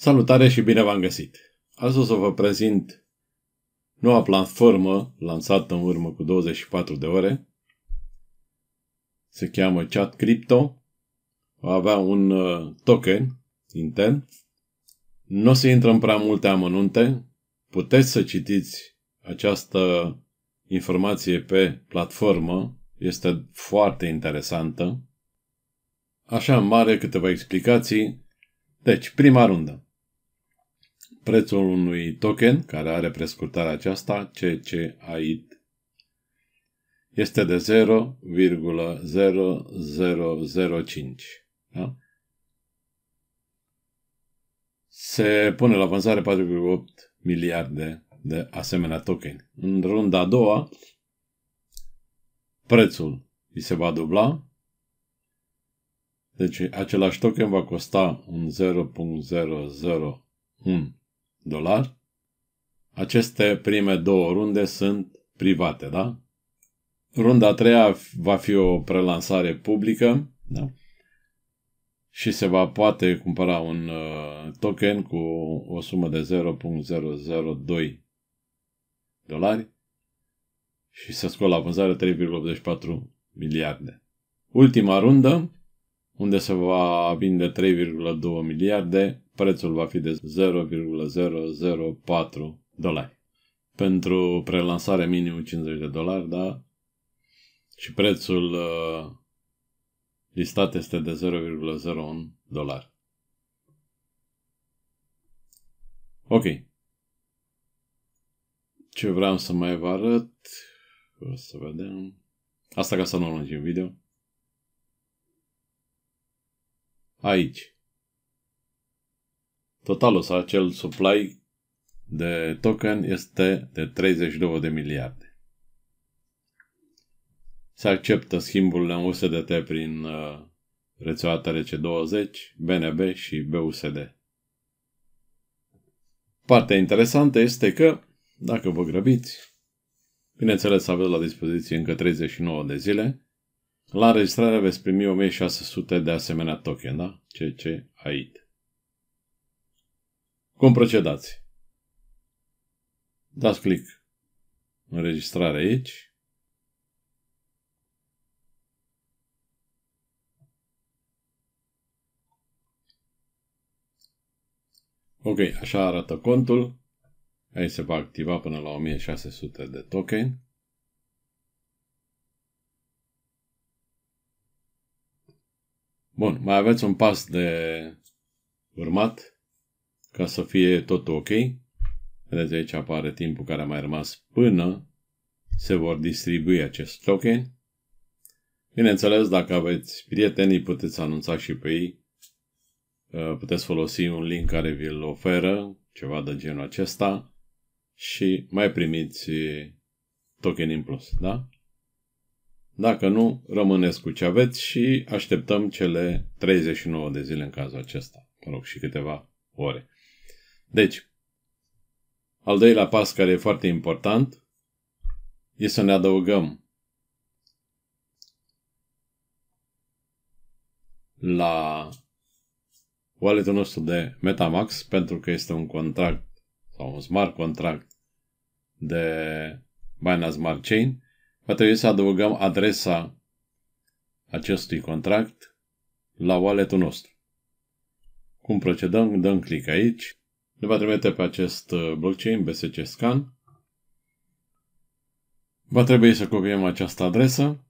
Salutare și bine v-am găsit! Azi o să vă prezint noua platformă lansată în urmă cu 24 de ore. Se cheamă Chat Crypto. Va avea un uh, token intern. Nu o să intră în prea multe amănunte. Puteți să citiți această informație pe platformă. Este foarte interesantă. Așa în mare câteva explicații. Deci, prima rundă prețul unui token, care are prescurtarea aceasta, CCAIT, este de 0,0005. Da? Se pune la vânzare 4,8 miliarde de asemenea tokeni. În runda a doua, prețul îi se va dubla. Deci același token va costa un 0.001 dolari. Aceste prime două runde sunt private, da? Runda a treia va fi o prelansare publică, da? Și se va poate cumpăra un uh, token cu o sumă de 0.002 dolari și se scot la vânzare 3,84 miliarde. Ultima rundă unde se va vinde 3,2 miliarde, prețul va fi de 0,004 dolari. Pentru prelansare minim 50 de dolari, da? Și prețul uh, listat este de 0,01 dolar. Ok. Ce vreau să mai vă arăt? O să vedem. Asta ca să nu lungim video. aici. Totalul sau acel supply de token este de 32 de miliarde. Se acceptă schimburile în USDT prin uh, rețeaua TRC20, BNB și BUSD. Partea interesantă este că, dacă vă grăbiți, bineînțeles aveți la dispoziție încă 39 de zile, la înregistrare veți primi 1600 de asemenea token, da? AID. Cum procedați? Dați click înregistrare aici. Ok, așa arată contul. Aici se va activa până la 1600 de token. Bun, mai aveți un pas de urmat ca să fie tot ok. Vedeți aici apare timpul care a mai rămas până se vor distribui acest token. Bineînțeles, dacă aveți prietenii, puteți anunța și pe ei. Uh, puteți folosi un link care vi-l oferă, ceva de genul acesta și mai primiți token în plus, da? Dacă nu, rămâneți cu ce aveți și așteptăm cele 39 de zile în cazul acesta. Mă rog, și câteva ore. Deci, al doilea pas care e foarte important e să ne adăugăm la wallet-ul nostru de Metamax pentru că este un contract sau un smart contract de Binance Smart Chain va trebui să adăugăm adresa acestui contract la wallet nostru. Cum procedăm? Dăm click aici. Ne va trimite pe acest uh, blockchain BSC Scan. Va trebui să copiem această adresă.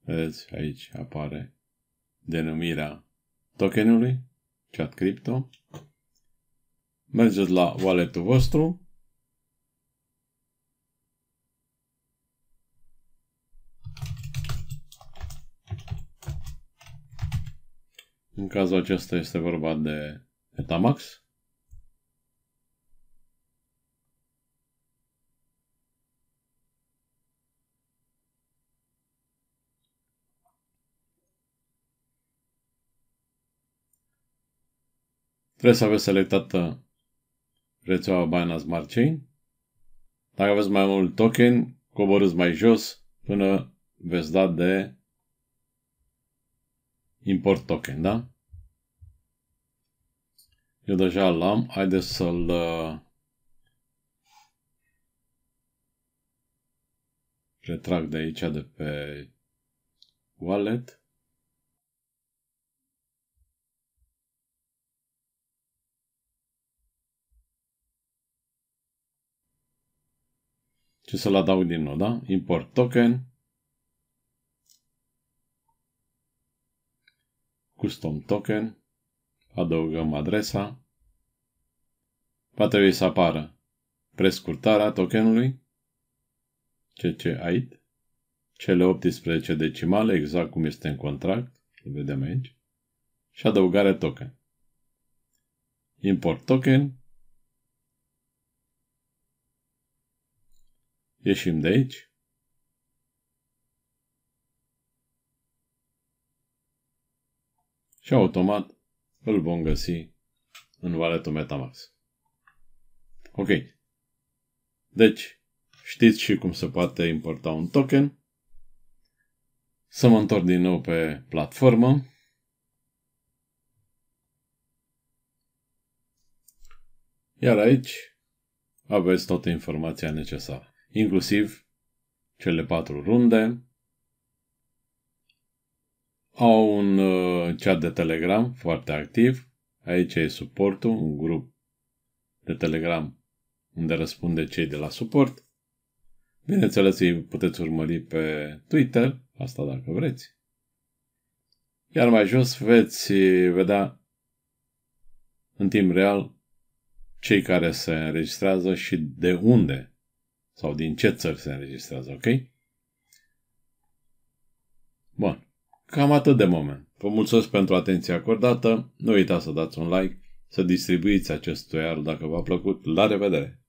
Vedeți, aici apare denumirea tokenului, chat crypto. Mergeți la wallet-ul vostru În cazul acesta este vorba de etamax. Trebuie să aveți selectată rețeaua Binance Smart Chain. Dacă aveți mai mult token, coborâți mai jos până veți da de import token, da? Eu deja l-am, haideți să-l uh, retrag de aici, de pe wallet. Și să-l adaug din nou, da? Import token. Custom Token, adăugăm adresa, va trebui să apară prescurtarea tokenului, CCAID, cele 18 decimale, exact cum este în contract, îl vedem aici, și adăugare token. Import token, ieșim de aici, și automat îl vom găsi în valetul Metamax. Ok. Deci, știți și cum se poate importa un token. Să mă întorc din nou pe platformă. Iar aici aveți toată informația necesară, inclusiv cele patru runde, au un uh, chat de Telegram foarte activ. Aici e suportul, un grup de Telegram unde răspunde cei de la suport. Bineînțeles, îi puteți urmări pe Twitter, asta dacă vreți. Iar mai jos veți uh, vedea în timp real cei care se înregistrează și de unde sau din ce țări se înregistrează, ok? Bun. Cam atât de moment. Vă mulțumesc pentru atenția acordată, nu uitați să dați un like, să distribuiți acest tuiar dacă v-a plăcut. La revedere!